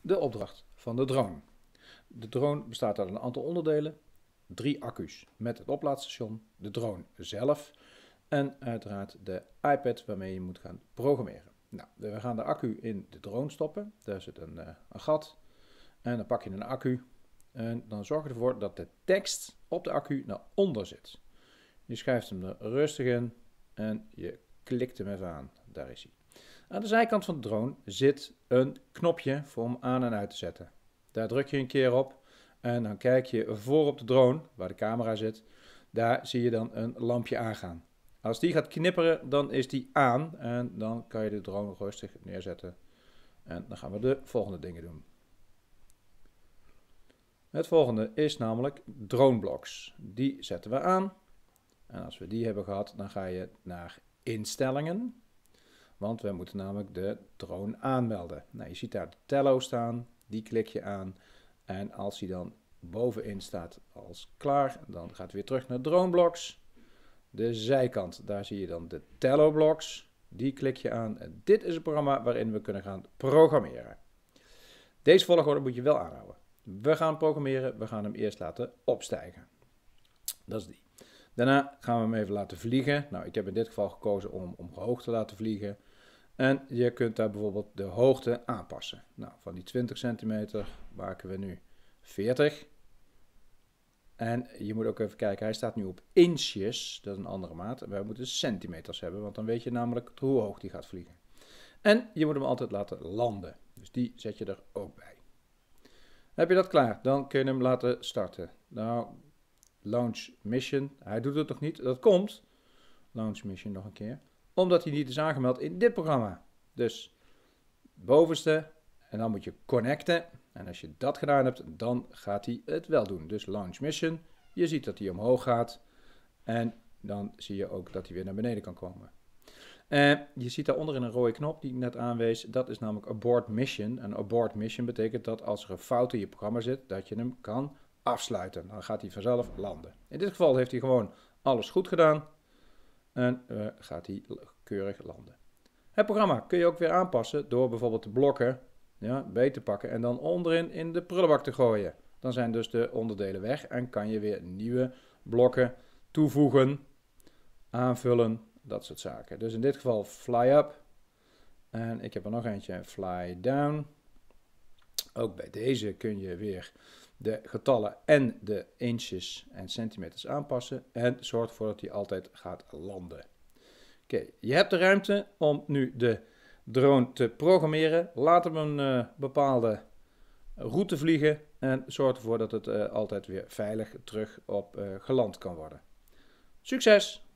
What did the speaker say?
De opdracht van de drone. De drone bestaat uit een aantal onderdelen. Drie accu's met het oplaadstation, de drone zelf en uiteraard de iPad waarmee je moet gaan programmeren. Nou, we gaan de accu in de drone stoppen. Daar zit een, eh, een gat en dan pak je een accu en dan zorg je ervoor dat de tekst op de accu naar onder zit. Je schuift hem er rustig in en je klikt hem even aan. Daar is hij. Aan de zijkant van de drone zit een knopje voor hem aan en uit te zetten. Daar druk je een keer op en dan kijk je voor op de drone, waar de camera zit. Daar zie je dan een lampje aangaan. Als die gaat knipperen, dan is die aan en dan kan je de drone rustig neerzetten. En dan gaan we de volgende dingen doen. Het volgende is namelijk droneblocks. Die zetten we aan. En als we die hebben gehad, dan ga je naar instellingen. Want we moeten namelijk de drone aanmelden. Nou, je ziet daar de Tello staan. Die klik je aan. En als die dan bovenin staat als klaar, dan gaat het weer terug naar droneblocks. De zijkant, daar zie je dan de Tello blocks. Die klik je aan. En dit is het programma waarin we kunnen gaan programmeren. Deze volgorde moet je wel aanhouden. We gaan programmeren, we gaan hem eerst laten opstijgen. Dat is die. Daarna gaan we hem even laten vliegen. Nou, ik heb in dit geval gekozen om omhoog te laten vliegen. En je kunt daar bijvoorbeeld de hoogte aanpassen. Nou, van die 20 centimeter maken we nu 40. En je moet ook even kijken, hij staat nu op inches, dat is een andere maat. Wij moeten centimeters hebben, want dan weet je namelijk hoe hoog die gaat vliegen. En je moet hem altijd laten landen, dus die zet je er ook bij. Heb je dat klaar, dan kun je hem laten starten. Nou, launch mission, hij doet het nog niet, dat komt. Launch mission nog een keer omdat hij niet is aangemeld in dit programma. Dus bovenste, en dan moet je connecten. En als je dat gedaan hebt, dan gaat hij het wel doen. Dus launch mission, je ziet dat hij omhoog gaat. En dan zie je ook dat hij weer naar beneden kan komen. En eh, je ziet daaronder in een rode knop die ik net aanwees, dat is namelijk abort mission. En abort mission betekent dat als er een fout in je programma zit, dat je hem kan afsluiten. Dan gaat hij vanzelf landen. In dit geval heeft hij gewoon alles goed gedaan. En eh, gaat hij keurig landen. Het programma kun je ook weer aanpassen door bijvoorbeeld de blokken ja, bij te pakken en dan onderin in de prullenbak te gooien. Dan zijn dus de onderdelen weg en kan je weer nieuwe blokken toevoegen, aanvullen, dat soort zaken. Dus in dit geval fly up. En ik heb er nog eentje, fly down. Ook bij deze kun je weer de getallen en de inches en centimeters aanpassen. En zorg ervoor dat hij altijd gaat landen. Oké, je hebt de ruimte om nu de drone te programmeren. Laat hem een eh, bepaalde route vliegen en zorg ervoor dat het eh, altijd weer veilig terug op eh, geland kan worden. Succes!